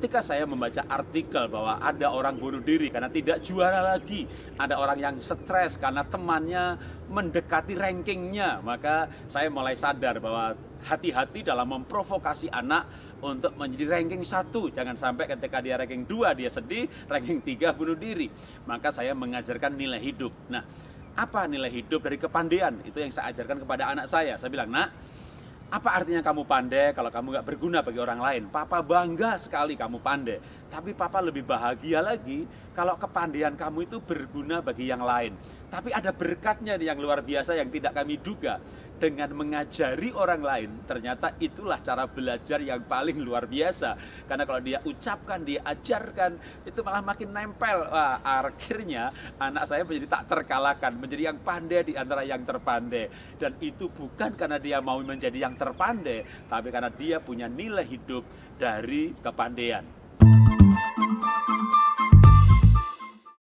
ketika saya membaca artikel bahwa ada orang bunuh diri karena tidak juara lagi, ada orang yang stres karena temannya mendekati rankingnya, maka saya mulai sadar bahwa hati-hati dalam memprovokasi anak untuk menjadi ranking satu jangan sampai ketika dia ranking dua dia sedih ranking tiga bunuh diri maka saya mengajarkan nilai hidup nah apa nilai hidup dari kepandaian itu yang saya ajarkan kepada anak saya saya bilang nak apa artinya kamu pandai kalau kamu nggak berguna bagi orang lain? Papa bangga sekali kamu pandai, tapi papa lebih bahagia lagi kalau kepandaian kamu itu berguna bagi yang lain. Tapi ada berkatnya yang luar biasa yang tidak kami duga dengan mengajari orang lain, ternyata itulah cara belajar yang paling luar biasa. Karena kalau dia ucapkan, dia ajarkan, itu malah makin nempel. Wah, akhirnya anak saya menjadi tak terkalahkan, menjadi yang pandai di antara yang terpandai. Dan itu bukan karena dia mau menjadi yang terpandai, tapi karena dia punya nilai hidup dari kepandaian.